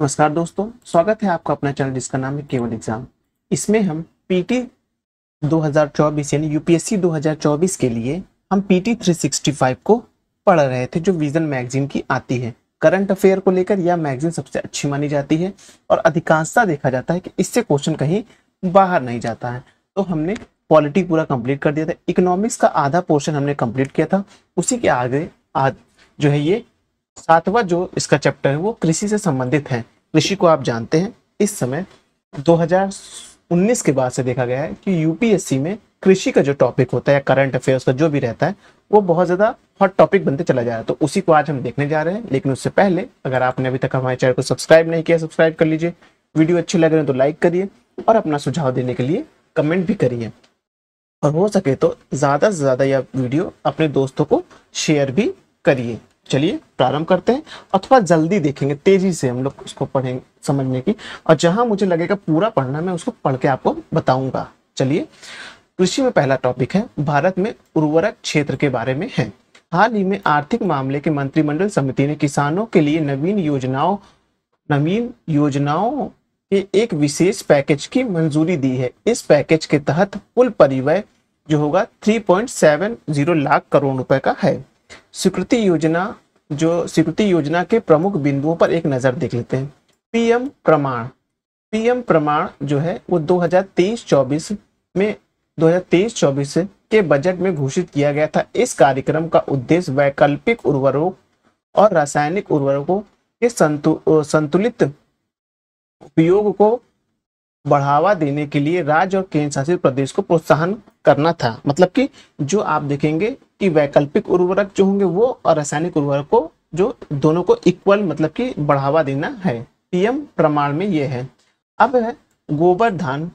नमस्कार दोस्तों स्वागत है आपका अपना चैनल जिसका नाम है केवल एग्जाम इसमें हम पीटी 2024 यानी यूपीएससी 2024 के लिए हम पीटी 365 को पढ़ रहे थे जो विजन मैगजीन की आती है करंट अफेयर को लेकर यह मैगजीन सबसे अच्छी मानी जाती है और अधिकांशता देखा जाता है कि इससे क्वेश्चन कहीं बाहर नहीं जाता है तो हमने पॉलिटी पूरा कंप्लीट कर दिया था इकोनॉमिक्स का आधा पोर्शन हमने कंप्लीट किया था उसी के आगे आद, जो है ये सातवां जो इसका चैप्टर है वो कृषि से संबंधित है कृषि को आप जानते हैं इस समय 2019 के बाद से देखा गया है कि यूपीएससी में कृषि का जो टॉपिक होता है करंट अफेयर्स का जो भी रहता है वो बहुत ज़्यादा हॉट टॉपिक बनते चला जा रहा है तो उसी को आज हम देखने जा रहे हैं लेकिन उससे पहले अगर आपने अभी तक हमारे चैनल को सब्सक्राइब नहीं किया सब्सक्राइब कर लीजिए वीडियो अच्छे लग रहे हैं तो लाइक करिए और अपना सुझाव देने के लिए कमेंट भी करिए और हो सके तो ज़्यादा से ज़्यादा यह वीडियो अपने दोस्तों को शेयर भी करिए चलिए प्रारंभ करते हैं अथवा जल्दी देखेंगे तेजी से हम लोग उसको पढ़ेंगे समझने की और जहां मुझे लगेगा पूरा पढ़ना मैं उसको पढ़ के आपको बताऊंगा चलिए कृषि में पहला टॉपिक है भारत में उर्वरक क्षेत्र के बारे में है हाल ही में आर्थिक मामले के मंत्रिमंडल समिति ने किसानों के लिए नवीन योजनाओं नवीन योजनाओं के एक विशेष पैकेज की मंजूरी दी है इस पैकेज के तहत कुल परिवय जो होगा 3.70 लाख करोड़ रुपए का है स्वीकृति योजना जो स्वीकृति योजना के प्रमुख बिंदुओं पर एक नज़र देख लेते हैं पीएम प्रमाण पीएम प्रमाण जो है वो 2023-24 में 2023-24 के बजट में घोषित किया गया था इस कार्यक्रम का उद्देश्य वैकल्पिक उर्वरक और रासायनिक उर्वरकों के संतु, संतुलित उपयोग को बढ़ावा देने के लिए राज्य और केंद्र शासित प्रदेश को प्रोत्साहन करना था मतलब कि जो आप देखेंगे कि वैकल्पिक उर्वरक जो होंगे वो और रासायनिक उर्वरक को जो दोनों को इक्वल मतलब कि बढ़ावा देना है पीएम प्रमाण में ये है अब है गोबर धान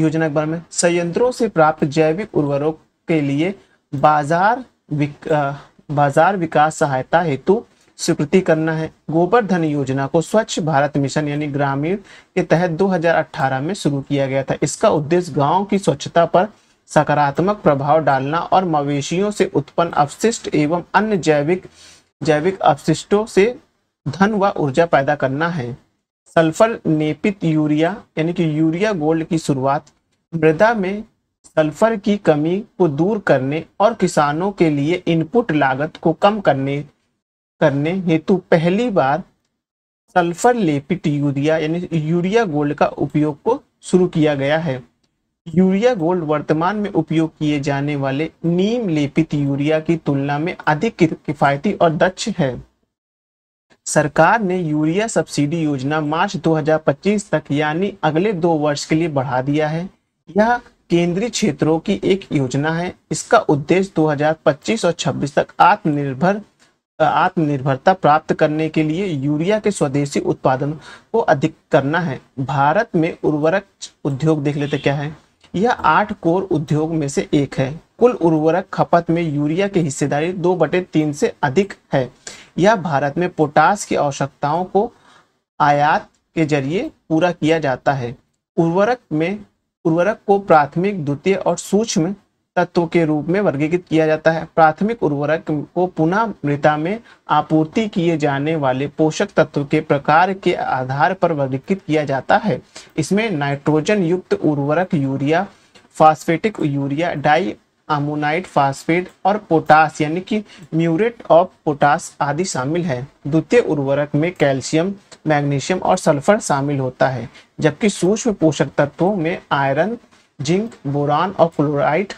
योजना के बारे में संयंत्रों से प्राप्त जैविक उर्वरक के लिए बाजार विक, आ, बाजार विकास सहायता हेतु स्वीकृति करना है गोबर धन योजना को स्वच्छ भारत मिशन यानी ग्रामीण के तहत 2018 में शुरू किया गया था इसका उद्देश्य गांव की स्वच्छता पर सकारात्मक प्रभाव डालना और मवेशियों से उत्पन्न अवशिष्ट एवं अन्य जैविक जैविक अवशिष्टों से धन व ऊर्जा पैदा करना है सल्फर नेपित यूरिया यानी कि यूरिया गोल्ड की शुरुआत मृदा में सल्फर की कमी को दूर करने और किसानों के लिए इनपुट लागत को कम करने करने हेतु पहली बार सल्फर लेपित यूरिया यानी यूरिया गोल्ड का उपयोग को शुरू किया गया है यूरिया गोल्ड वर्तमान में उपयोग किए जाने वाले नीम लेपित यूरिया की तुलना में अधिक किफायती और दक्ष है सरकार ने यूरिया सब्सिडी योजना मार्च 2025 तक यानी अगले दो वर्ष के लिए बढ़ा दिया है यह केंद्रीय क्षेत्रों की एक योजना है इसका उद्देश्य 2025 और 26 तक आत्मनिर्भर आत्मनिर्भरता प्राप्त करने के लिए यूरिया के स्वदेशी उत्पादन को अधिक करना है भारत में उर्वरक उद्योग देख लेते क्या है यह आठ कोर उद्योग में से एक है कुल उर्वरक खपत में यूरिया की हिस्सेदारी दो बटे तीन से अधिक है यह भारत में पोटास की आवश्यकताओं को आयात के जरिए पूरा किया जाता है उर्वरक में उर्वरक को प्राथमिक द्वितीय और सूक्ष्म तत्व के रूप में वर्गीकृत किया जाता है प्राथमिक उर्वरक को पुनः मृदा में आपूर्ति किए जाने वाले पोषक तत्व के प्रकार के आधार पर वर्गीकृत किया जाता है इसमें नाइट्रोजन युक्त उर्वरक urea phosphatic urea di ammonium phosphate और पोटास यानी कि म्यूरेट ऑफ पोटास आदि शामिल है द्वितीय उर्वरक में कैल्शियम मैग्नीशियम और सल्फर शामिल होता है जबकि सूक्ष्म पोषक तत्वों में आयरन जिंक बोरान और क्लोराइड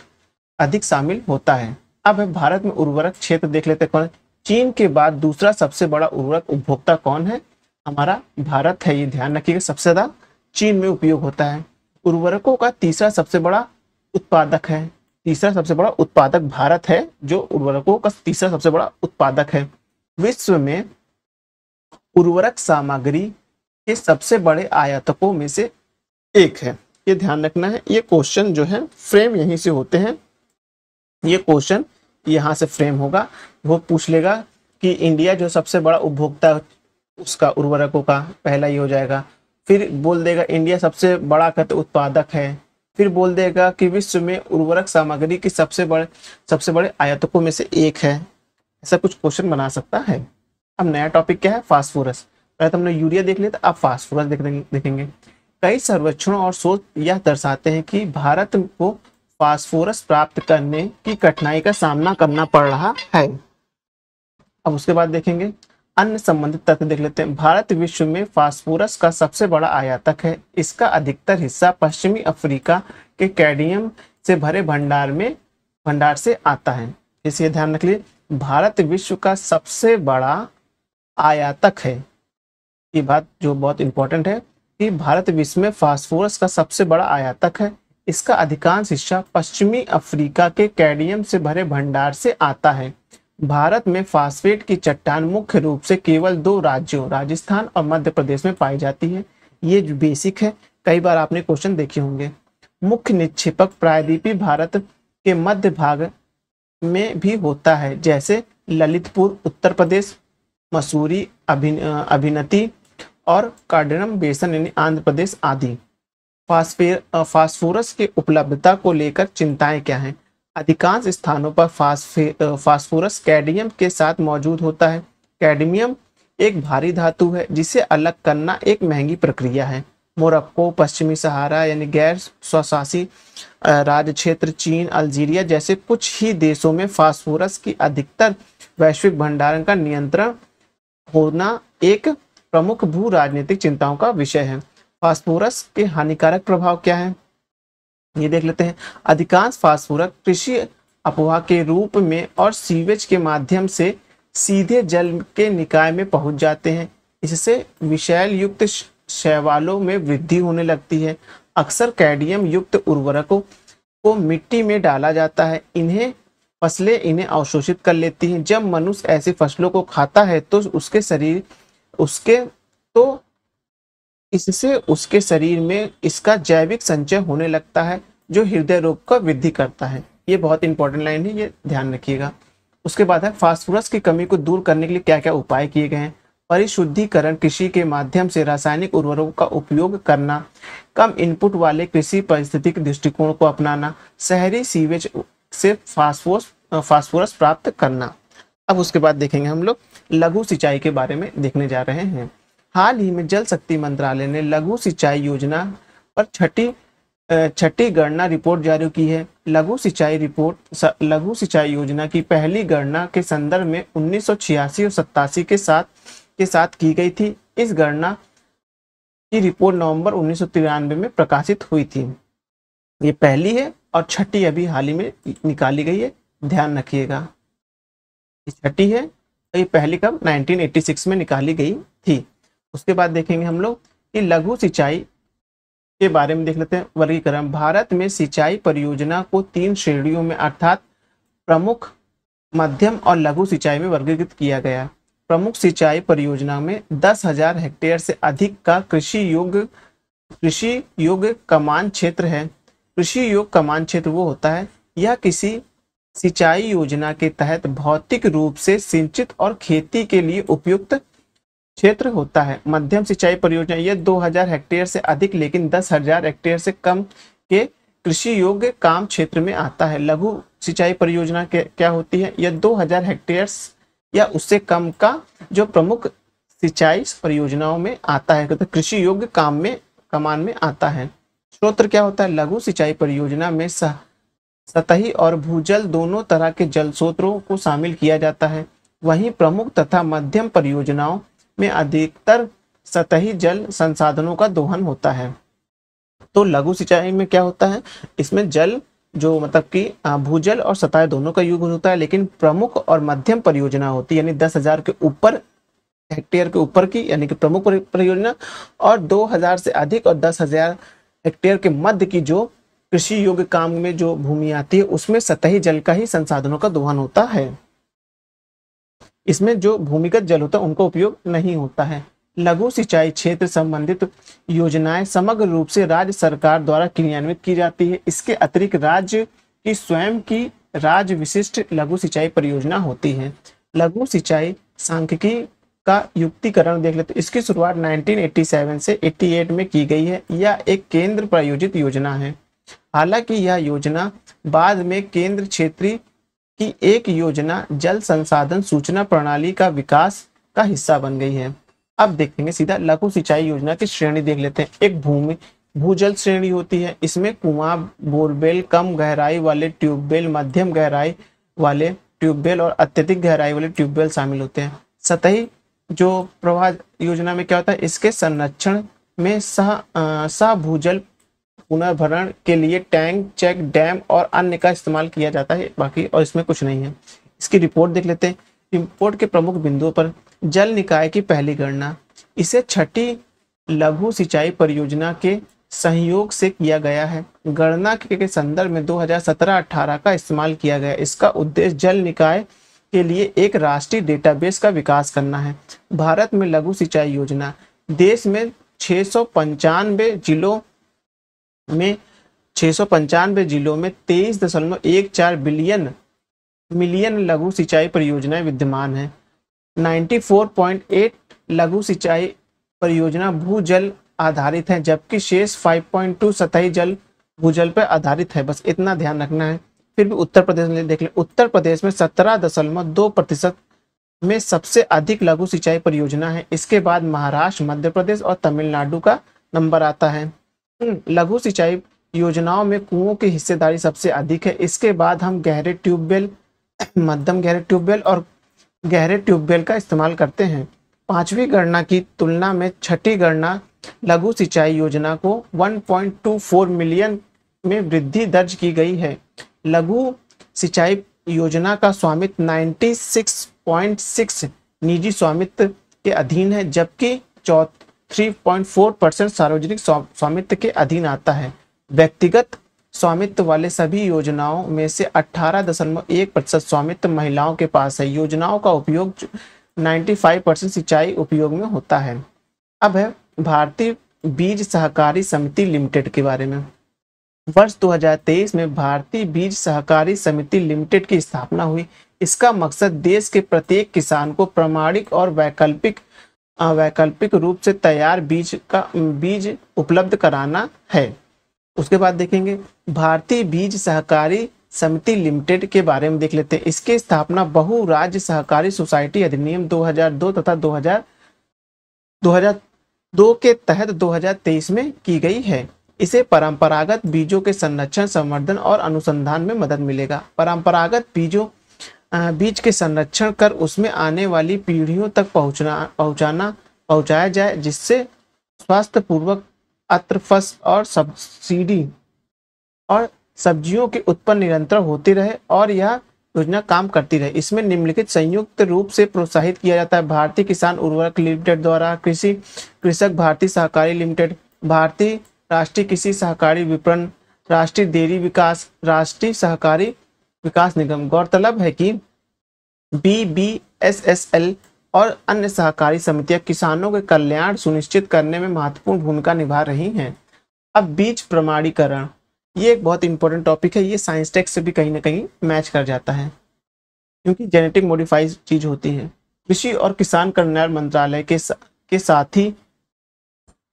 अधिक शामिल होता है अब हम भारत में उर्वरक क्षेत्र देख लेते हैं चीन के बाद दूसरा सबसे बड़ा उर्वरक उपभोक्ता कौन है हमारा भारत है ये ध्यान रखिएगा सबसे ज्यादा चीन में उपयोग होता है उर्वरकों का तीसरा सबसे बड़ा उत्पादक है तीसरा सबसे बड़ा उत्पादक भारत है जो उर्वरकों का तीसरा सबसे बड़ा उत्पादक है विश्व में उर्वरक सामग्री के सबसे बड़े आयातकों में से एक है ये ध्यान रखना है ये क्वेश्चन जो है फ्रेम यहीं से होते हैं ये क्वेश्चन यहाँ से फ्रेम होगा वो पूछ लेगा कि इंडिया जो सबसे बड़ा उपभोक्ता उसका उर्वरकों का पहला ही हो जाएगा फिर बोल देगा इंडिया सबसे बड़ा कत उत्पादक है फिर बोल देगा कि विश्व में उर्वरक सामग्री की सबसे बड़े सबसे बड़े आयातकों में से एक है ऐसा कुछ क्वेश्चन बना सकता है अब नया टॉपिक क्या है फास्फोरस पहले तो हमने यूरिया देख लिया था तो अब फास्फोरस देखेंगे कई सर्वेक्षणों और शोध यह दर्शाते हैं कि भारत को फास्फोरस प्राप्त करने की कठिनाई का सामना करना पड़ रहा है अब उसके बाद देखेंगे अन्य संबंधित तथ्य देख लेते हैं भारत विश्व में फास्फोरस का सबसे बड़ा आयातक है इसका अधिकतर हिस्सा पश्चिमी अफ्रीका के कैडियम से भरे भंडार में भंडार से आता है इसलिए ध्यान रख लिए भारत विश्व का सबसे बड़ा आयातक है ये बात जो बहुत इंपॉर्टेंट है कि भारत विश्व में फास्फोरस का सबसे बड़ा आयातक है इसका अधिकांश हिस्सा पश्चिमी अफ्रीका के कैडियम से भरे भंडार से आता है भारत में फास्फेट की चट्टान मुख्य रूप से केवल दो राज्यों राजस्थान और मध्य प्रदेश में पाई जाती है ये बेसिक है कई बार आपने क्वेश्चन देखे होंगे मुख्य निक्षेपक प्रायद्वीपी भारत के मध्य भाग में भी होता है जैसे ललितपुर उत्तर प्रदेश मसूरी अभिन अभिनती और कार्डनम बेसन यानी आंध्र प्रदेश आदि फास्फोरस की उपलब्धता को लेकर चिंताएं क्या हैं अधिकांश स्थानों पर फास्फोरस कैडमियम के साथ मौजूद होता है कैडमियम एक भारी धातु है जिसे अलग करना एक महंगी प्रक्रिया है मोरक्को पश्चिमी सहारा यानी गैर स्वशासी राज्य क्षेत्र चीन अल्जीरिया जैसे कुछ ही देशों में फास्फोरस की अधिकतर वैश्विक भंडारण का नियंत्रण होना एक प्रमुख भू राजनीतिक चिंताओं का विषय है फास्फोरस के हानिकारक प्रभाव क्या है ये देख लेते हैं अधिकांश फास्फोरस कृषि अपवाह के रूप में और सीवेज के माध्यम से सीधे जल के निकाय में पहुंच जाते हैं इससे विषैल युक्त शैवालों में वृद्धि होने लगती है अक्सर कैडियम युक्त उर्वरकों को मिट्टी में डाला जाता है इन्हें फसलें इन्हें अवशोषित कर लेती हैं जब मनुष्य ऐसी फसलों को खाता है तो उसके शरीर उसके तो इससे उसके शरीर में इसका जैविक संचय होने लगता है जो हृदय रोग का वृद्धि करता है ये बहुत इंपॉर्टेंट लाइन है ये ध्यान रखिएगा उसके बाद है फास्फोरस की कमी को दूर करने के लिए क्या क्या उपाय किए गए हैं परिशुद्धिकरण कृषि के माध्यम से रासायनिक उर्वरकों का उपयोग करना कम इनपुट वाले कृषि परिस्थितिक दृष्टिकोण को अपनाना शहरी सीवेज से फास्फोरस फास्फोरस प्राप्त करना अब उसके बाद देखेंगे हम लोग लघु सिंचाई के बारे में देखने जा रहे हैं हाल ही में जल शक्ति मंत्रालय ने लघु सिंचाई योजना पर छठी छठी गणना रिपोर्ट जारी की है लघु सिंचाई रिपोर्ट लघु सिंचाई योजना की पहली गणना के संदर्भ में उन्नीस और सत्तासी के साथ के साथ की गई थी इस गणना की रिपोर्ट नवंबर उन्नीस में प्रकाशित हुई थी ये पहली है और छठी अभी हाल ही में निकाली गई है ध्यान रखिएगा छठी है ये पहली कब 1986 में निकाली गई थी उसके बाद देखेंगे हम लोग कि लघु सिंचाई के बारे में देख लेते हैं वर्गीकरण भारत में सिंचाई परियोजना को तीन श्रेणियों में अर्थात प्रमुख मध्यम और लघु सिंचाई में वर्गीकृत किया गया प्रमुख सिंचाई परियोजना में दस हजार हेक्टेयर से अधिक का कृषि योग्य कृषि योग्य कमान क्षेत्र है कृषि योग कमान क्षेत्र वो होता है यह किसी सिंचाई योजना के तहत भौतिक रूप से सिंचित और खेती के लिए उपयुक्त क्षेत्र होता है मध्यम सिंचाई परियोजना ये 2000 हेक्टेयर से अधिक लेकिन 10000 हेक्टेयर से कम के कृषि योग्य काम क्षेत्र में आता है लघु सिंचाई परियोजना क्या होती है यह 2000 हेक्टेयर या उससे कम का जो प्रमुख सिंचाई परियोजनाओं में आता है तो कृषि योग्य काम में कमान में आता है स्रोत्र क्या होता है लघु सिंचाई परियोजना में सतही और भूजल दोनों तरह के जल स्रोतों को शामिल किया जाता है वहीं प्रमुख तथा मध्यम परियोजनाओं में अधिकतर सतही जल संसाधनों का दोहन होता है तो लघु सिंचाई में क्या होता है इसमें जल जो मतलब कि भूजल और सतह दोनों का युग होता है लेकिन प्रमुख और मध्यम परियोजना होती है यानी दस हजार के ऊपर हेक्टेयर के ऊपर की यानी कि प्रमुख परियोजना और दो हजार से अधिक और दस हजार हेक्टेयर के मध्य की जो कृषि योग्य काम में जो भूमि आती है उसमें सतही जल का ही संसाधनों का दोहन होता है इसमें जो भूमिगत जल होता है उनका उपयोग नहीं होता है लघु सिंचाई क्षेत्र संबंधित योजनाएं समग्र रूप से राज्य सरकार द्वारा क्रियान्वित की जाती है इसके अतिरिक्त राज्य की स्वयं की राज्य विशिष्ट लघु सिंचाई परियोजना होती है लघु सिंचाई सांख्यिकी का युक्तिकरण देख लेते इसकी शुरुआत 1987 से 88 में की गई है यह एक केंद्र प्रायोजित योजना है हालांकि यह योजना बाद में केंद्र क्षेत्रीय की एक योजना जल संसाधन सूचना प्रणाली का विकास का हिस्सा बन गई है अब देखेंगे सीधा लघु सिंचाई योजना की श्रेणी देख लेते हैं एक भूमि भूजल श्रेणी होती है इसमें कुआं बोरवेल कम गहराई वाले ट्यूबवेल मध्यम गहराई वाले ट्यूबवेल और अत्यधिक गहराई वाले ट्यूबवेल शामिल होते हैं सतही जो प्रवाह योजना में क्या होता है इसके संरक्षण में सह सह भूजल पुनर्भरण के लिए टैंक चेक डैम और अन्य का इस्तेमाल किया जाता है बाकी और इसमें कुछ नहीं है इसकी रिपोर्ट देख लेते हैं रिपोर्ट के प्रमुख बिंदुओं पर जल निकाय की पहली गणना इसे छठी लघु सिंचाई परियोजना के सहयोग से किया गया है गणना के संदर्भ में 2017-18 का इस्तेमाल किया गया इसका उद्देश्य जल निकाय के लिए एक राष्ट्रीय डेटाबेस का विकास करना है भारत में लघु सिंचाई योजना देश में छह जिलों में छः जिलों में तेईस दशमलव एक चार बिलियन मिलियन लघु सिंचाई परियोजनाएं विद्यमान हैं 94.8 लघु सिंचाई परियोजना भूजल आधारित हैं जबकि शेष 5.2 सतही जल भूजल पर आधारित है बस इतना ध्यान रखना है फिर भी उत्तर प्रदेश में देख लें उत्तर प्रदेश में सत्रह दशमलव दो प्रतिशत में सबसे अधिक लघु सिंचाई परियोजना है इसके बाद महाराष्ट्र मध्य प्रदेश और तमिलनाडु का नंबर आता है लघु सिंचाई योजनाओं में कुओं की हिस्सेदारी सबसे अधिक है इसके बाद हम गहरे ट्यूबवेल मध्यम गहरे ट्यूबवेल और गहरे ट्यूबवेल का इस्तेमाल करते हैं पांचवी गणना की तुलना में छठी गणना लघु सिंचाई योजना को 1.24 मिलियन में वृद्धि दर्ज की गई है लघु सिंचाई योजना का स्वामित्व 96.6 निजी स्वामित्व के अधीन है जबकि चौथ 3.4 परसेंट सार्वजनिक स्वामित्व के अधीन आता है व्यक्तिगत स्वामित्व वाले सभी योजनाओं में से 18.1 प्रतिशत स्वामित्व महिलाओं के पास है योजनाओं का उपयोग 95 परसेंट सिंचाई उपयोग में होता है अब है भारतीय बीज सहकारी समिति लिमिटेड के बारे में वर्ष 2023 में भारतीय बीज सहकारी समिति लिमिटेड की स्थापना हुई इसका मकसद देश के प्रत्येक किसान को प्रमाणिक और वैकल्पिक वैकल्पिक रूप से तैयार बीज का बीज उपलब्ध कराना है उसके बाद देखेंगे भारतीय बीज सहकारी समिति लिमिटेड के बारे में देख लेते हैं इसकी स्थापना बहु राज्य सहकारी सोसाइटी अधिनियम 2002 तथा 2000 2002 के तहत 2023 में की गई है इसे परंपरागत बीजों के संरक्षण संवर्धन और अनुसंधान में मदद मिलेगा परंपरागत बीजों बीज के संरक्षण कर उसमें आने वाली पीढ़ियों तक पहुंचना पहुंचाना पहुंचाया जाए जिससे स्वास्थ्य पूर्वक अत्र फसल और सब्सिडी और सब्जियों के उत्पन्न निरंतर होती रहे और यह योजना काम करती रहे इसमें निम्नलिखित संयुक्त रूप से प्रोत्साहित किया जाता है भारतीय किसान उर्वरक लिमिटेड द्वारा कृषि कृषक भारतीय सहकारी लिमिटेड भारतीय राष्ट्रीय कृषि सहकारी विपणन राष्ट्रीय डेयरी विकास राष्ट्रीय सहकारी विकास निगम गौरतलब है कि B B S S L और अन्य सहकारी समितियां किसानों के कल्याण सुनिश्चित करने में महत्वपूर्ण भूमिका निभा रही हैं अब बीज प्रमाणीकरण ये एक बहुत इंपॉर्टेंट टॉपिक है ये साइंस टेक से भी कहीं ना कहीं मैच कर जाता है क्योंकि जेनेटिक मोडिफाइड चीज होती है कृषि और किसान कल्याण मंत्रालय के सा, के साथ ही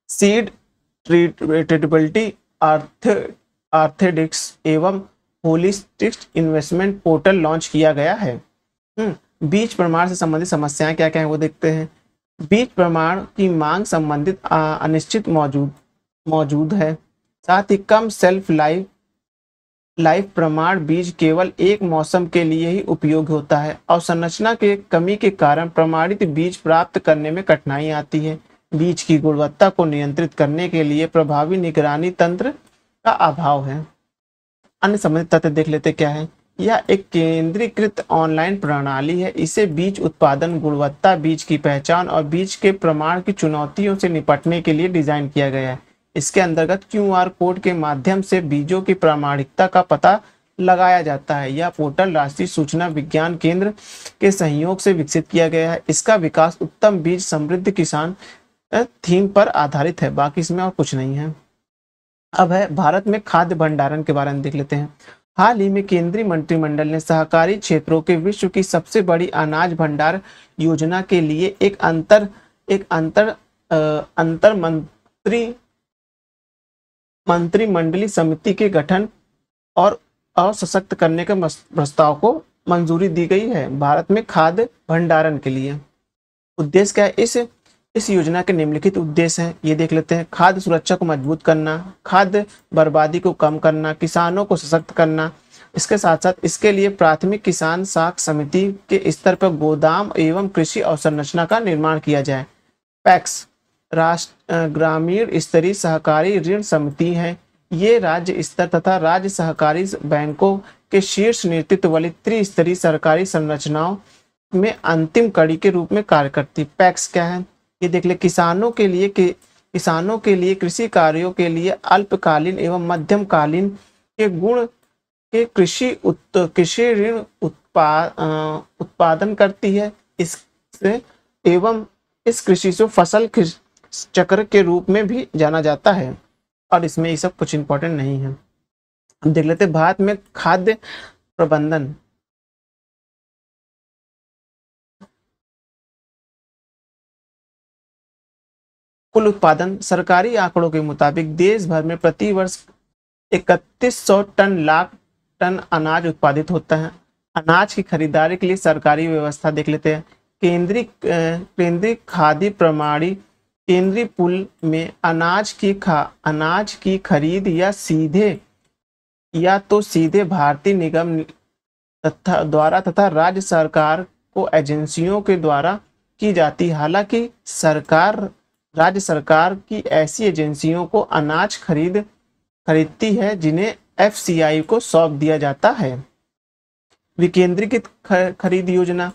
सीड ट्रीटेबिलिटी आर्थ आर्थेडिक्स एवं होलिस्टिक इन्वेस्टमेंट पोर्टल लॉन्च किया गया है हम्म, बीज प्रमाण से संबंधित समस्याएं क्या क्या है वो देखते हैं बीज प्रमाण की मांग संबंधित अनिश्चित मौजूद मौजूद है साथ ही कम सेल्फ लाइफ लाइफ प्रमाण बीज केवल एक मौसम के लिए ही उपयोग होता है और संरचना के कमी के कारण प्रमाणित बीज प्राप्त करने में कठिनाई आती है बीज की गुणवत्ता को नियंत्रित करने के लिए प्रभावी निगरानी तंत्र का अभाव है अन्य संबंधित तथ्य देख लेते क्या है यह एक केंद्रीकृत ऑनलाइन प्रणाली है इसे बीज उत्पादन गुणवत्ता बीज की पहचान और बीज के प्रमाण की चुनौतियों से निपटने के लिए डिजाइन किया गया है इसके अंतर्गत क्यू कोड के माध्यम से बीजों की प्रामाणिकता का पता लगाया जाता है यह पोर्टल राष्ट्रीय सूचना विज्ञान केंद्र के सहयोग से विकसित किया गया है इसका विकास उत्तम बीज समृद्ध किसान थीम पर आधारित है बाकी इसमें और कुछ नहीं है अब है भारत में खाद्य भंडारण के बारे में देख लेते हैं हाल ही में केंद्रीय मंत्रिमंडल ने सहकारी क्षेत्रों के विश्व की सबसे बड़ी अनाज भंडार योजना के लिए एक अंतर एक अंतर आ, अंतर मंत्री मंत्रिमंडली समिति के गठन और असशक्त करने के प्रस्ताव को मंजूरी दी गई है भारत में खाद्य भंडारण के लिए उद्देश्य क्या है इस इस योजना के निम्नलिखित उद्देश्य हैं ये देख लेते हैं खाद्य सुरक्षा को मजबूत करना खाद्य बर्बादी को कम करना किसानों को सशक्त करना इसके साथ साथ इसके लिए प्राथमिक किसान साख समिति के स्तर पर गोदाम एवं कृषि अवसंरचना का निर्माण किया जाए पैक्स राष्ट्र ग्रामीण स्तरीय सहकारी ऋण समिति है ये राज्य स्तर तथा राज्य सहकारी बैंकों के शीर्ष नेतृत्व वाली त्रिस्तरीय सरकारी संरचनाओं में अंतिम कड़ी के रूप में कार्य करती पैक्स क्या है ये देख ले किसानों के लिए कि किसानों के लिए कृषि कार्यों के लिए अल्पकालीन एवं मध्यमकालीन के गुण के कृषि उत्त कृषि ऋण उत्पाद उत्पादन करती है इससे एवं इस कृषि से फसल चक्र के रूप में भी जाना जाता है और इसमें ये सब कुछ इंपॉर्टेंट नहीं है हम देख लेते भारत में खाद्य प्रबंधन कुल उत्पादन सरकारी आंकड़ों के मुताबिक देश भर में प्रति वर्ष सौ टन लाख टन अनाज उत्पादित होता है अनाज की खरीदारी के लिए सरकारी व्यवस्था देख लेते हैं केंद्रीय केंद्रीय खाद्य प्रमाणी केंद्रीय पुल में अनाज की खा अनाज की खरीद या सीधे या तो सीधे भारतीय निगम तथा द्वारा तथा राज्य सरकार को एजेंसियों के द्वारा की जाती हालांकि सरकार राज्य सरकार की ऐसी एजेंसियों को अनाज खरीद खरीदती है जिन्हें एफसीआई को सौंप दिया जाता है विकेंद्रीकृत खरीद योजना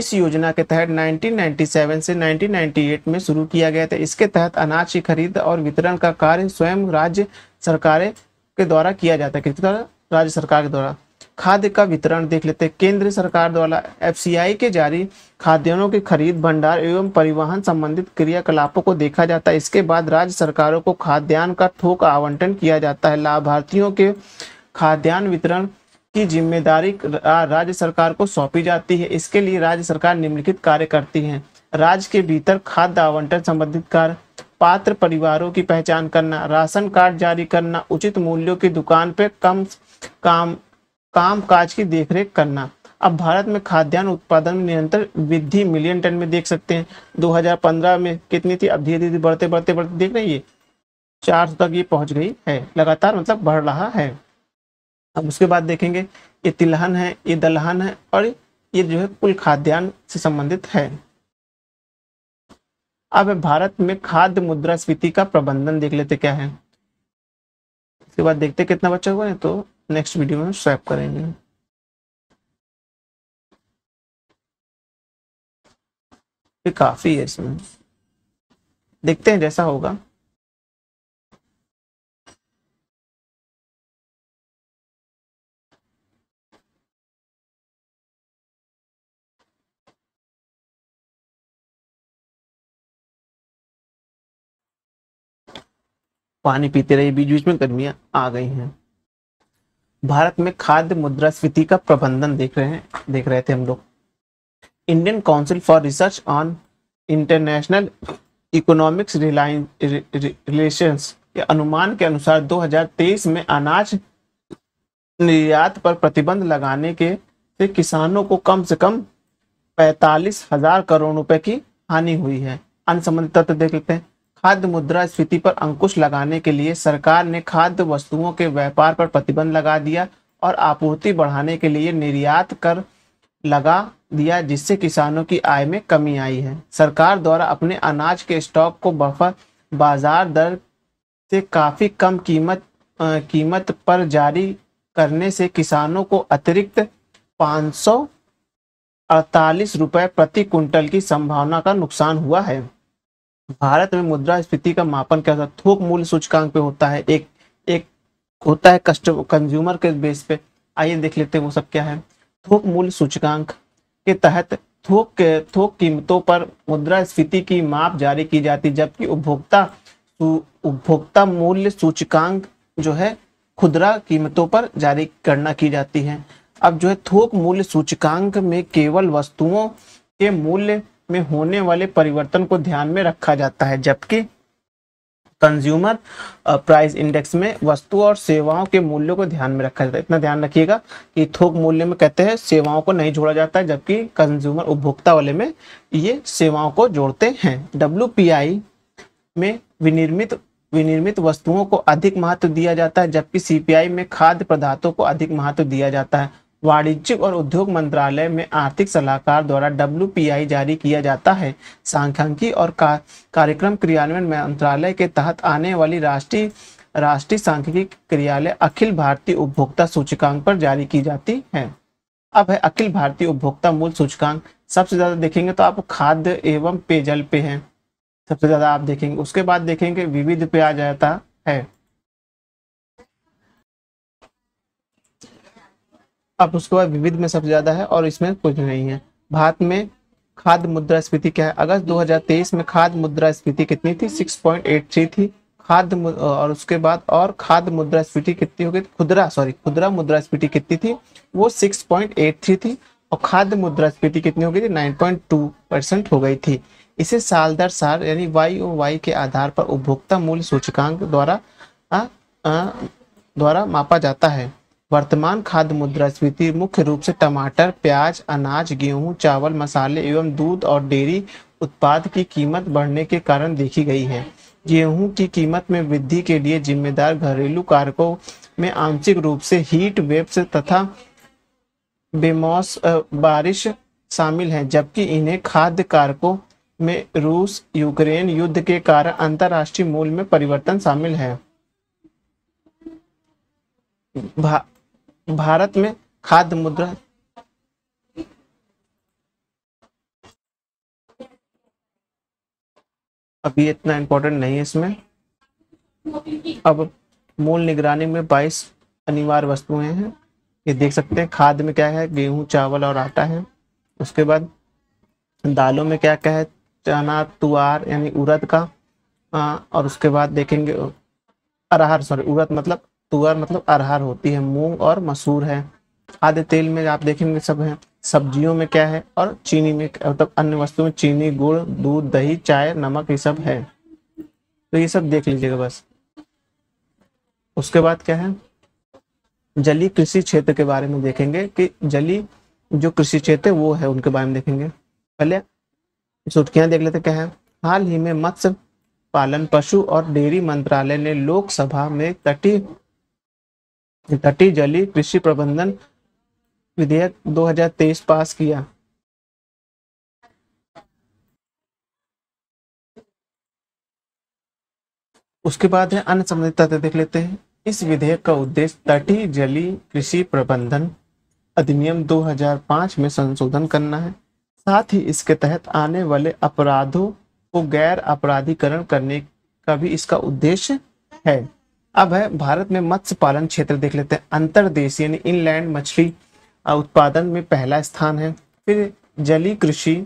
इस योजना के तहत 1997 से 1998 में शुरू किया गया था इसके तहत अनाज की खरीद और वितरण का कार्य स्वयं राज्य सरकारें के द्वारा किया जाता है किस द्वारा राज्य सरकार के द्वारा खाद्य का वितरण देख लेते हैं केंद्र सरकार द्वारा एफसीआई के जारी खाद्यान्नों की खरीद भंडार एवं परिवहन संबंधित क्रियाकलापों को देखा जाता है इसके बाद राज्य सरकारों को खाद्यान्न का थोक आवंटन किया जाता है लाभार्थियों के खाद्यान्न वितरण की जिम्मेदारी राज्य सरकार को सौंपी जाती है इसके लिए राज्य सरकार निम्नलिखित कार्य करती है राज्य के भीतर खाद्य आवंटन संबंधित कार्य पात्र परिवारों की पहचान करना राशन कार्ड जारी करना उचित मूल्यों की दुकान पर कम काम काम काज की देखरेख करना अब भारत में खाद्यान्न उत्पादन में निरंतर वृद्धि मिलियन टन में देख सकते हैं 2015 में कितनी थी अब धीरे धीरे बढ़ते बढ़ते बढ़ते देख रहे चार सौ तक ये पहुंच गई है लगातार मतलब बढ़ रहा है अब उसके बाद देखेंगे ये तिलहन है ये दलहन है और ये जो है कुल खाद्यान्न से संबंधित है अब भारत में खाद्य मुद्रास्फीति का प्रबंधन देख लेते क्या है उसके बाद देखते कितना बच्चा हुआ है तो नेक्स्ट वीडियो में स्वैप करेंगे ये काफी है इसमें देखते हैं जैसा होगा पानी पीते रहे बीच बीच में गर्मियां आ गई हैं भारत में खाद्य मुद्रास्फीति का प्रबंधन देख रहे हैं देख रहे थे हम लोग Indian council for research on international economics relations के अनुमान के अनुसार 2023 में अनाज निर्यात पर प्रतिबंध लगाने के से किसानों को कम से कम पैंतालीस हजार करोड़ रुपए की हानि हुई है अन्य संबंधित तत्व देख लेते हैं खाद्य मुद्रा स्फीति पर अंकुश लगाने के लिए सरकार ने खाद्य वस्तुओं के व्यापार पर प्रतिबंध लगा दिया और आपूर्ति बढ़ाने के लिए निर्यात कर लगा दिया जिससे किसानों की आय में कमी आई है सरकार द्वारा अपने अनाज के स्टॉक को बफर बाजार दर से काफ़ी कम कीमत आ, कीमत पर जारी करने से किसानों को अतिरिक्त पाँच सौ अड़तालीस रुपये प्रति क्विंटल की संभावना का नुकसान हुआ है भारत में मुद्रा मुद्रास्फीति का मापन क्या होता है थोक मूल्य सूचकांक पे होता है एक एक होता है कस्टम कंज्यूमर के बेस पे आइए देख लेते हैं वो सब क्या है थोक मूल्य सूचकांक के तहत थोक के थोक कीमतों पर मुद्रा स्फीति की माप जारी की जाती जबकि उपभोक्ता उपभोक्ता मूल्य सूचकांक जो है खुदरा कीमतों पर जारी करना की जाती है अब जो है थोक मूल्य सूचकांक में केवल वस्तुओं के मूल्य में होने वाले परिवर्तन को ध्यान में रखा जाता है जबकि कंज्यूमर प्राइस इंडेक्स में वस्तु और सेवाओं के मूल्यों को ध्यान में रखा जाता है इतना ध्यान रखिएगा कि थोक मूल्य में कहते हैं सेवाओं को नहीं जोड़ा जाता है जबकि कंज्यूमर उपभोक्ता वाले में ये सेवाओं को जोड़ते हैं डब्ल्यू में विनिर्मित विनिर्मित वस्तुओं को अधिक महत्व दिया जाता है जबकि सीपीआई में खाद्य पदार्थों को अधिक महत्व दिया जाता है वाणिज्यिक और उद्योग मंत्रालय में आर्थिक सलाहकार द्वारा डब्ल्यू जारी किया जाता है सांख्यिकी और का, कार्यक्रम क्रियान्वयन मंत्रालय के तहत आने वाली राष्ट्रीय राष्ट्रीय सांख्यिकी क्रियालय अखिल भारतीय उपभोक्ता सूचकांक पर जारी की जाती है अब है अखिल भारतीय उपभोक्ता मूल सूचकांक सबसे ज्यादा देखेंगे तो आप खाद्य एवं पेयजल पे है सबसे ज्यादा आप देखेंगे उसके बाद देखेंगे विविध पे आ जाता है अब उसके बाद विविध में सबसे ज्यादा है और इसमें कुछ नहीं है भारत में खाद्य मुद्रास्फीति क्या है अगस्त 2023 में खाद्य मुद्रास्फीति कितनी थी 6.83 थी खाद्य और उसके बाद और खाद्य मुद्रास्फीति कितनी हो गई खुदरा सॉरी खुदरा मुद्रास्फीति कितनी थी वो 6.83 थी और खाद्य मुद्रास्फीति कितनी हो गई थी 9.2 परसेंट हो गई थी इसे साल दर साल यानी वाई ओ वाई के आधार पर उपभोक्ता मूल्य सूचकांक द्वारा आ, आ, द्वारा मापा जाता है वर्तमान खाद्य मुद्रास्फीति मुख्य रूप से टमाटर प्याज अनाज गेहूं चावल मसाले एवं दूध और डेयरी उत्पाद की कीमत बढ़ने के कारण देखी गई है गेहूं की कीमत में वृद्धि के लिए जिम्मेदार घरेलू कारकों में आंशिक रूप से हीट वेब्स तथा बेमौस बारिश शामिल हैं जबकि इन्हें खाद्य कारकों में रूस यूक्रेन युद्ध के कारण अंतरराष्ट्रीय मूल्य में परिवर्तन शामिल है भारत में खाद्य मुद्रा अभी इतना इम्पोर्टेंट नहीं है इसमें अब मूल निगरानी में 22 अनिवार्य वस्तुएं हैं ये देख सकते हैं खाद में क्या है गेहूं चावल और आटा है उसके बाद दालों में क्या क्या है चना तुआर यानी उड़द का आ, और उसके बाद देखेंगे अरहर सॉरी उड़द मतलब तुअर मतलब अरहर होती है मूंग और मसूर है आधे तेल में आप देखेंगे सब है सब्जियों में क्या है और चीनी में मतलब अन्य वस्तु में चीनी गुड़ दूध दही चाय नमक ये सब है तो ये सब देख लीजिएगा बस उसके बाद क्या है जली कृषि क्षेत्र के बारे में देखेंगे कि जली जो कृषि क्षेत्र वो है उनके बारे में देखेंगे पहले सुर्खियां देख लेते क्या है हाल ही में मत्स्य पालन पशु और डेयरी मंत्रालय ने लोकसभा में तटीय तटीय जली कृषि प्रबंधन विधेयक 2023 पास किया उसके बाद है अन्य संबंधित तथ्य देख लेते हैं इस विधेयक का उद्देश्य तटीय जली कृषि प्रबंधन अधिनियम 2005 में संशोधन करना है साथ ही इसके तहत आने वाले अपराधों को गैर अपराधीकरण करने का भी इसका उद्देश्य है अब है भारत में मत्स्य पालन क्षेत्र देख लेते हैं अंतरदेशीय यानी इनलैंड मछली उत्पादन में पहला स्थान है फिर जली कृषि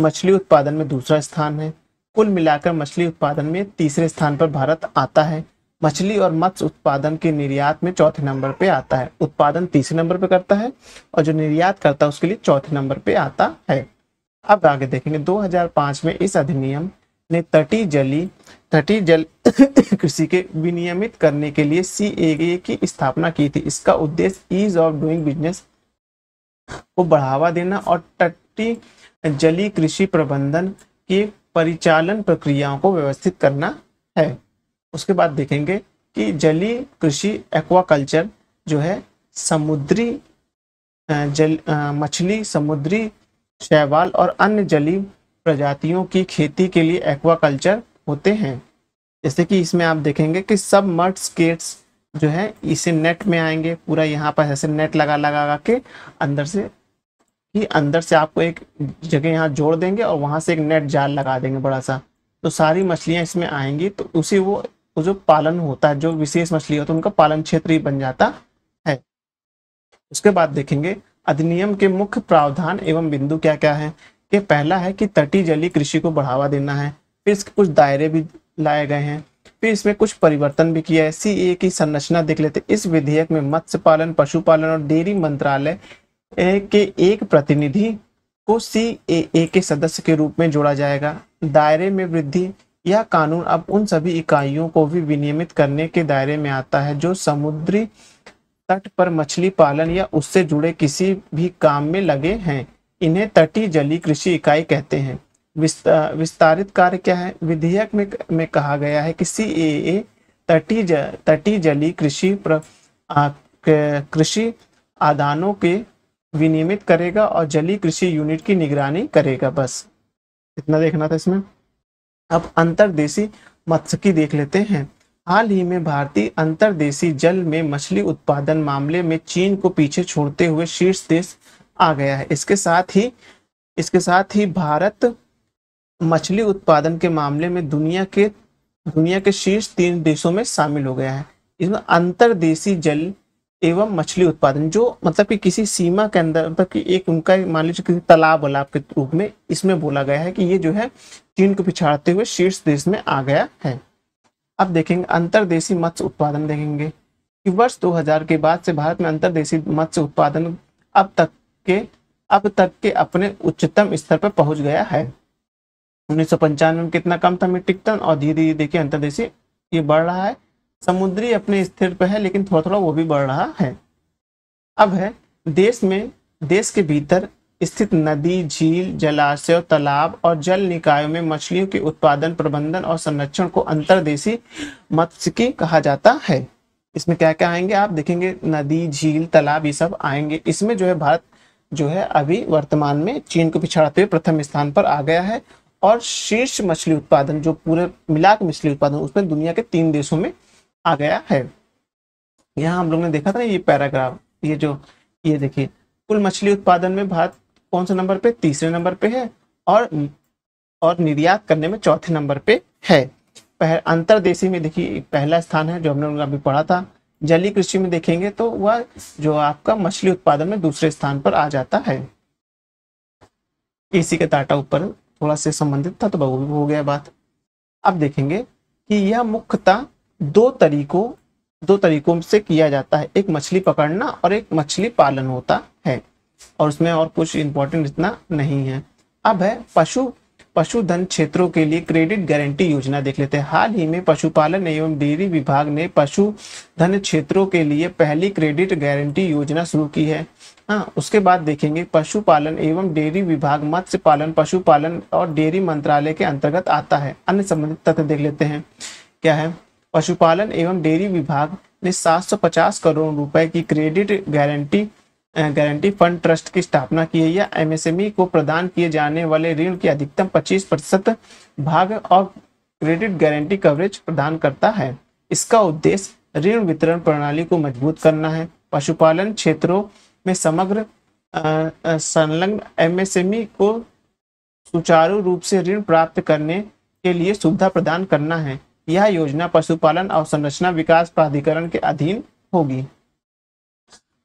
मछली उत्पादन में दूसरा स्थान है कुल मिलाकर मछली उत्पादन में तीसरे स्थान पर भारत आता है मछली और मत्स्य उत्पादन के निर्यात में चौथे नंबर पे आता है उत्पादन तीसरे नंबर पे करता है और जो निर्यात करता है उसके लिए चौथे नंबर पे आता है अब आगे देखेंगे 2005 में इस अधिनियम ने तटी जली तटी जल कृषि के विनियमित करने के लिए सी की स्थापना की थी इसका उद्देश्य ईज ऑफ डूइंग बिजनेस को बढ़ावा देना और तटी जली कृषि प्रबंधन की परिचालन प्रक्रियाओं को व्यवस्थित करना है उसके बाद देखेंगे कि जली कृषि एक्वाकल्चर जो है समुद्री जल मछली समुद्री शैवाल और अन्य जली प्रजातियों की खेती के लिए एक्वाकल्चर होते हैं जैसे कि इसमें आप देखेंगे कि सब मर्ट स्केट्स जो है इसे नेट में आएंगे पूरा यहाँ पर ऐसे नेट लगा लगा लगा के अंदर से ही अंदर से आपको एक जगह यहाँ जोड़ देंगे और वहाँ से एक नेट जाल लगा देंगे बड़ा सा तो सारी मछलियाँ इसमें आएंगी तो उसी वो जो पालन होता है जो विशेष मछली होती है उनका पालन क्षेत्र ही बन जाता है उसके बाद देखेंगे अधिनियम के मुख्य प्रावधान एवं बिंदु क्या क्या है ये पहला है कि तटीय जलीय कृषि को बढ़ावा देना है फिर इसके कुछ दायरे भी लाए गए हैं फिर इसमें कुछ परिवर्तन भी किया है सी की संरचना देख लेते इस विधेयक में मत्स्य पालन पशुपालन और डेयरी मंत्रालय के एक प्रतिनिधि को सी के सदस्य के रूप में जोड़ा जाएगा दायरे में वृद्धि यह कानून अब उन सभी इकाइयों को भी विनियमित करने के दायरे में आता है जो समुद्री तट पर मछली पालन या उससे जुड़े किसी भी काम में लगे हैं इन्हें तटीय जली कृषि इकाई कहते हैं विस्तारित कार्य क्या है विधेयक में में कहा गया है कि सी ए तटीय तटीय जली कृषि कृषि आदानों के विनियमित करेगा और जली कृषि यूनिट की निगरानी करेगा बस इतना देखना था इसमें अब अंतरदेशी मत्स्यकी देख लेते हैं हाल ही में भारतीय अंतरदेशी जल में मछली उत्पादन मामले में चीन को पीछे छोड़ते हुए शीर्ष देश आ गया है इसके साथ ही इसके साथ ही भारत मछली उत्पादन के मामले में दुनिया के दुनिया के शीर्ष तीन देशों में शामिल हो गया है इसमें अंतरदेशी जल एवं मछली उत्पादन जो मतलब कि किसी सीमा के अंदर मतलब कि एक उनका मान लीजिए किसी तालाब वालाब के रूप में इसमें बोला गया है कि ये जो है चीन को पिछाड़ते हुए शीर्ष देश में आ गया है अब देखेंगे अंतरदेशी मत्स्य उत्पादन देखेंगे कि वर्ष 2000 के बाद से भारत में अंतरदेशी मत्स्य उत्पादन अब तक के अब तक के अपने उच्चतम स्तर पर पहुंच गया है उन्नीस में कितना कम था मीट्रिक टन और धीरे धीरे देखिए अंतर्देशी ये बढ़ रहा है समुद्री अपने स्थिर पर है लेकिन थोड़ा थोड़ा वो भी बढ़ रहा है अब है देश में देश के भीतर स्थित नदी झील जलाशय तालाब और जल निकायों में मछलियों के उत्पादन प्रबंधन और संरक्षण को अंतर्देशीय मत्स्यिकी कहा जाता है इसमें क्या क्या आएंगे आप देखेंगे नदी झील तालाब ये सब आएंगे इसमें जो है भारत जो है अभी वर्तमान में चीन को पिछड़ाते हुए प्रथम स्थान पर आ गया है और शीर्ष मछली उत्पादन जो पूरे मिला के मछली उत्पादन उसमें दुनिया के तीन देशों में आ गया है यहाँ हम लोग ने देखा था ये पैराग्राफ ये जो ये देखिए कुल मछली उत्पादन में भारत कौन से नंबर पे तीसरे नंबर पे है और और निर्यात करने में चौथे नंबर पे है अंतरदेशी में देखिए पहला स्थान है जो हमने अभी पढ़ा था जलीय कृषि में देखेंगे तो वह जो आपका मछली उत्पादन में दूसरे स्थान पर आ जाता है इसी के टाटा ऊपर थोड़ा से संबंधित था तो बहुत हो गया बात अब देखेंगे कि यह मुख्यतः दो तरीकों दो तरीकों से किया जाता है एक मछली पकड़ना और एक मछली पालन होता है और उसमें और कुछ इंपॉर्टेंट इतना नहीं है अब है पशु पशुधन क्षेत्रों के लिए क्रेडिट गारंटी योजना देख लेते हैं हाल ही में पशुपालन एवं डेयरी विभाग ने पशुधन क्षेत्रों के लिए पहली क्रेडिट गारंटी योजना शुरू की है हाँ उसके बाद देखेंगे पशुपालन एवं डेयरी विभाग मत्स्य पालन पशुपालन और डेयरी मंत्रालय के अंतर्गत आता है अन्य संबंधित तथ्य देख लेते हैं क्या है पशुपालन एवं डेयरी विभाग ने 750 करोड़ रुपए की credit guarantee guarantee fund trust की स्थापना की है यह एमएसएमई e को प्रदान किए जाने वाले ऋण के अधिकतम 25 प्रतिशत भाग और क्रेडिट गारंटी कवरेज प्रदान करता है इसका उद्देश्य ऋण वितरण प्रणाली को मजबूत करना है पशुपालन क्षेत्रों में समग्र संलग्न एमएसएमई e को सुचारू रूप से ऋण प्राप्त करने के लिए सुविधा प्रदान करना है यह योजना पशुपालन और संरचना विकास प्राधिकरण के अधीन होगी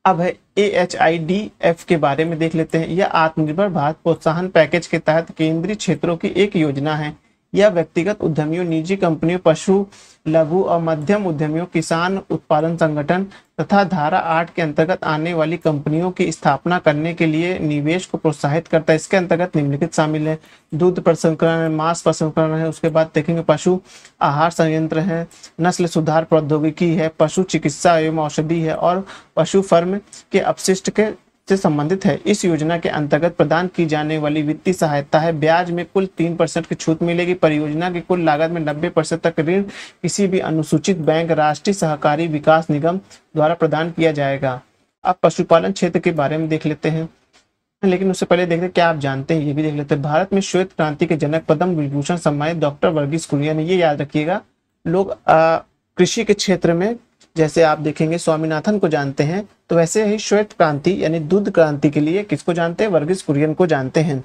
अब है A H I D F के बारे में देख लेते हैं यह आत्मनिर्भर भारत प्रोत्साहन पैकेज के तहत केंद्रीय क्षेत्रों की एक योजना है या व्यक्तिगत उद्यमियों निजी कंपनियों पशु लघु और मध्यम उद्यमियों किसान उत्पादन संगठन तथा धारा आठ के अंतर्गत आने वाली कंपनियों की स्थापना करने के लिए निवेश को प्रोत्साहित करता है इसके अंतर्गत निम्नलिखित शामिल है दूध प्रसंस्करण है मांस प्रसंस्करण है उसके बाद देखेंगे पशु आहार संयंत्र है नस्ल सुधार प्रौद्योगिकी है पशु चिकित्सा एवं औषधि है और पशु फर्म के अपशिष्ट के से संबंधित है इस योजना के अंतर्गत प्रदान की जाने वाली वित्तीय सहायता है ब्याज में कुल तीन परसेंट की छूट मिलेगी परियोजना की कुल लागत में नब्बे परसेंट तक ऋण किसी भी अनुसूचित बैंक राष्ट्रीय सहकारी विकास निगम द्वारा प्रदान किया जाएगा अब पशुपालन क्षेत्र के बारे में देख लेते हैं लेकिन उससे पहले देखते क्या आप जानते हैं ये भी देख लेते हैं भारत में श्वेत क्रांति के जनक पद्म विभूषण सम्मानित डॉक्टर वर्गीस ने ये याद रखिएगा लोग कृषि के क्षेत्र में जैसे आप देखेंगे स्वामीनाथन को जानते हैं तो वैसे ही श्वेत क्रांति यानी दूध क्रांति के लिए किसको जानते हैं वर्गीज कुरियन को जानते हैं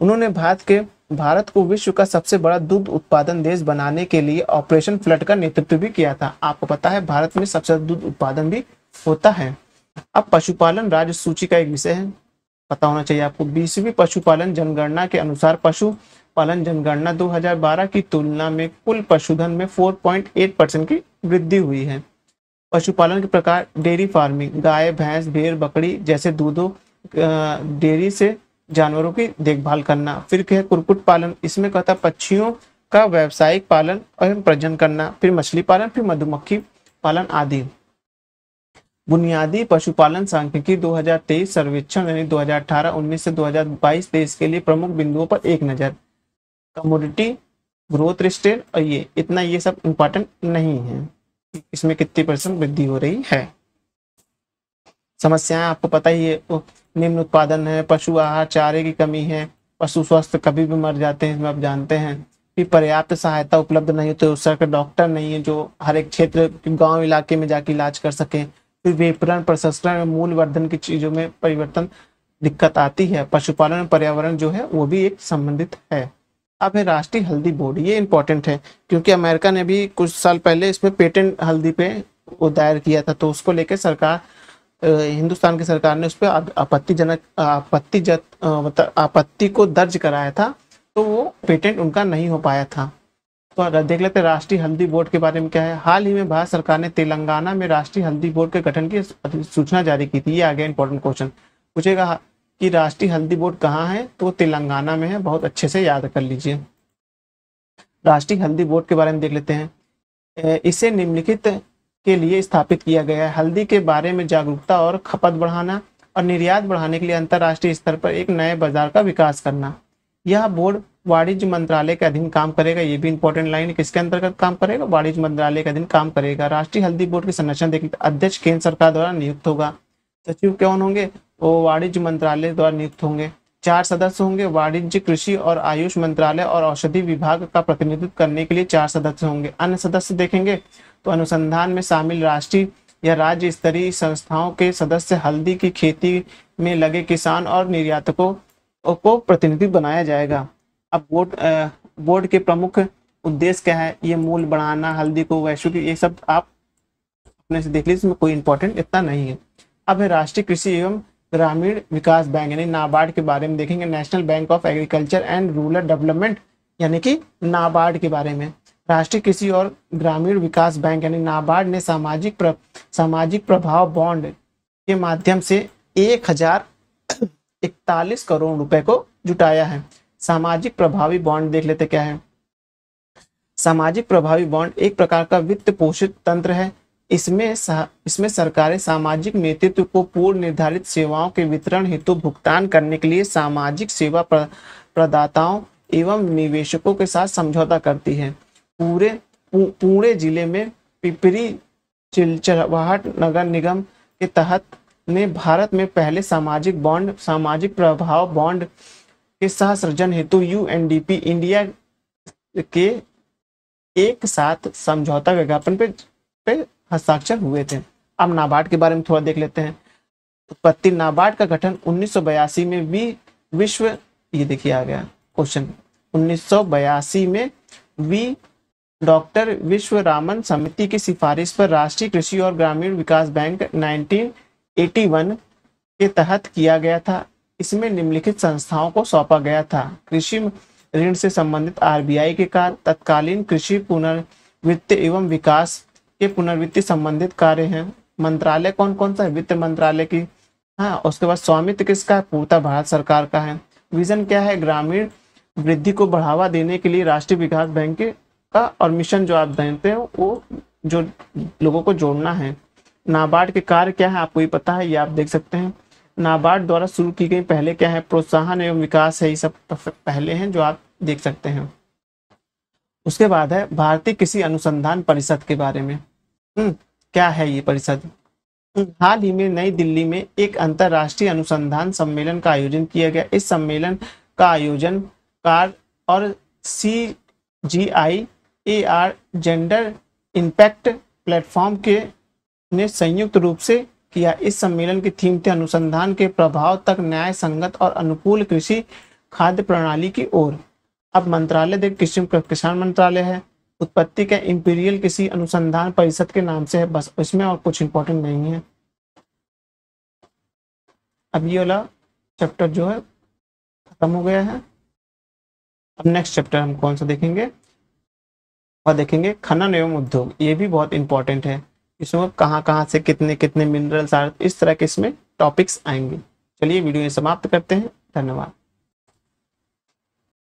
उन्होंने भारत के भारत को विश्व का सबसे बड़ा दूध उत्पादन देश बनाने के लिए ऑपरेशन फ्लड का नेतृत्व भी किया था आपको पता है भारत में सबसे ज्यादा दूध उत्पादन भी होता है अब पशुपालन राज्य सूची का एक विषय है पता होना चाहिए आपको बीसवीं पशुपालन जनगणना के अनुसार पशु पालन जनगणना 2012 की तुलना में कुल पशुधन में 4.8 परसेंट की वृद्धि हुई है पशुपालन के प्रकार डेयरी फार्मिंग गाय भैंस भेड़ बकरी जैसे दूधों डेयरी से जानवरों की देखभाल करना फिर क्या कुरकुट पालन इसमें कहता पक्षियों का व्यावसायिक पालन और प्रजन करना फिर मछली पालन फिर मधुमक्खी पालन आदि बुनियादी पशुपालन सांख्यिकी 2023 सर्वेक्षण यानी 2018, 19 से 2022 देश के लिए प्रमुख बिंदुओं पर एक नजर कमोडिटी ग्रोथ रिस्टेड और ये इतना ये सब इम्पोर्टेंट नहीं है इसमें कितनी परसेंट वृद्धि हो रही है समस्याएं आपको पता ही है निम्न उत्पादन है पशु आहार चारे की कमी है पशु स्वास्थ्य कभी भी मर जाते हैं इसमें आप जानते हैं कि पर्याप्त सहायता उपलब्ध नहीं होती तो उसका डॉक्टर नहीं है जो हर एक क्षेत्र गांव इलाके में जाके इलाज कर सके फिर विपणन प्रसंस्करण में मूल वर्धन की चीजों में परिवर्तन दिक्कत आती है पशुपालन पर्यावरण जो है वो भी एक संबंधित है अब है राष्ट्रीय हल्दी बोर्ड ये इंपॉर्टेंट है क्योंकि अमेरिका ने भी कुछ साल पहले इस पर पेटेंट हल्दी पे वो दायर किया था तो उसको लेकर सरकार हिंदुस्तान की सरकार ने उस पर आपत्तिजनक आपत्ति मतलब आपत्ति को दर्ज कराया था तो वो पेटेंट उनका नहीं हो पाया था तो देख लेते राष्ट्रीय हल्दी बोर्ड के बारे में क्या है हाल ही में भारत सरकार ने तेलंगाना में राष्ट्रीय हल्दी बोर्ड के गठन की सूचना जारी की थी ये आगे इंपॉर्टेंट क्वेश्चन पूछेगा कि राष्ट्रीय हल्दी बोर्ड कहाँ है तो तेलंगाना में है बहुत अच्छे से याद कर लीजिए राष्ट्रीय हल्दी बोर्ड के बारे में देख लेते हैं इसे निम्नलिखित के लिए स्थापित किया गया है हल्दी के बारे में जागरूकता और खपत बढ़ाना और निर्यात बढ़ाने के लिए अंतर्राष्ट्रीय स्तर पर एक नए बाजार का विकास करना यह बोर्ड वाणिज्य मंत्रालय के अधीन काम करेगा ये भी इंपॉर्टेंट लाइन किसके अंतर्गत काम करेगा वाणिज्य मंत्रालय के अधीन काम करेगा राष्ट्रीय हल्दी बोर्ड की संरचना देखिए अध्यक्ष केंद्र सरकार द्वारा नियुक्त होगा सचिव कौन होंगे वो वाणिज्य मंत्रालय द्वारा नियुक्त होंगे चार सदस्य होंगे वाणिज्य कृषि और आयुष मंत्रालय और औषधि विभाग का प्रतिनिधित्व करने के लिए चार सदस्य होंगे अन्य सदस्य देखेंगे तो अनुसंधान में शामिल राष्ट्रीय या राज्य स्तरीय संस्थाओं के सदस्य हल्दी की खेती में लगे किसान और निर्यातकों को प्रतिनिधित्व बनाया जाएगा अब बोर्ड बोर्ड के प्रमुख उद्देश्य क्या है ये मूल बढ़ाना हल्दी को वैश्विक ये सब आप अपने से देख लीजिए इसमें कोई इंपॉर्टेंट इतना नहीं है अब है राष्ट्रीय कृषि एवं ग्रामीण विकास बैंक यानी नाबार्ड के बारे में देखेंगे national bank of agriculture and rural development यानी कि नाबार्ड के बारे में राष्ट्रीय कृषि और ग्रामीण विकास बैंक यानी नाबार्ड ने सामाजिक प्र, सामाजिक प्रभाव बॉन्ड के माध्यम से एक हजार इकतालीस करोड़ रुपए को जुटाया है सामाजिक प्रभावी बॉन्ड देख लेते क्या है सामाजिक प्रभावी बॉन्ड एक प्रकार का वित्त पोषित तंत्र है इसमें सा, इसमें सरकारें सामाजिक नेतृत्व को पूर्व निर्धारित सेवाओं के वितरण हेतु भुगतान करने के लिए सामाजिक सेवा प्र, प्रदाताओं एवं निवेशकों के साथ समझौता करती है पूरे पूरे जिले में पिपरी चिलचराहट नगर निगम के तहत ने भारत में पहले सामाजिक बॉन्ड सामाजिक प्रभाव बॉन्ड के सह सृजन हेतु यू इंडिया के एक साथ समझौता विज्ञापन पे पे हस्ताक्षर हुए थे अब नाबार्ड के बारे में थोड़ा देख लेते हैं उत्पत्ति नाबार्ड का गठन उन्नीस में भी विश्व ये देखिए आ गया क्वेश्चन उन्नीस में वी डॉक्टर विश्व रामन समिति की सिफारिश पर राष्ट्रीय कृषि और ग्रामीण विकास बैंक 1981 के तहत किया गया था इसमें निम्नलिखित संस्थाओं को सौंपा गया था कृषि ऋण से संबंधित आरबीआई के कार्य तत्कालीन कृषि पुनर्वित्त एवं विकास के पुनर्वृत्ति संबंधित कार्य हैं मंत्रालय कौन कौन सा है वित्त मंत्रालय की हाँ उसके बाद स्वामित्व किसका है पूर्ता भारत सरकार का है विजन क्या है ग्रामीण वृद्धि को बढ़ावा देने के लिए राष्ट्रीय विकास बैंक का और मिशन जो आप देते हो वो जो लोगों को जोड़ना है नाबार्ड के कार्य क्या है आपको ये पता है ये आप देख सकते हैं नाबार्ड द्वारा शुरू की गई पहले क्या है प्रोत्साहन एवं विकास है ये सब तो पहले हैं जो आप देख सकते हैं उसके बाद है भारतीय कृषि अनुसंधान परिषद के बारे में हम्म, क्या है ये परिषद हम्म, हाल ही में नई दिल्ली में एक अंतर्राष्ट्रीय अनुसंधान सम्मेलन का आयोजन किया गया इस सम्मेलन का आयोजन कार और C G I A R gender impact platform के ने संयुक्त रूप से किया इस सम्मेलन की थीम थे अनुसंधान के प्रभाव तक न्याय संगत और अनुकूल कृषि खाद्य प्रणाली की ओर अब मंत्रालय देख कृषि किसान मंत्रालय है उत्पत्ति के इंपीरियल किसी अनुसंधान परिषद के नाम से है बस इसमें और कुछ इंपॉर्टेंट नहीं है अब ये वाला चैप्टर जो है खत्म हो गया है अब नेक्स्ट चैप्टर हम कौन सा देखेंगे और देखेंगे खनन एवं उद्योग ये भी बहुत इंपॉर्टेंट है इसमें कहाँ कहाँ से कितने कितने मिनरल्स आ इस तरह के इसमें टॉपिक्स आएंगे चलिए वीडियो ये समाप्त करते हैं धन्यवाद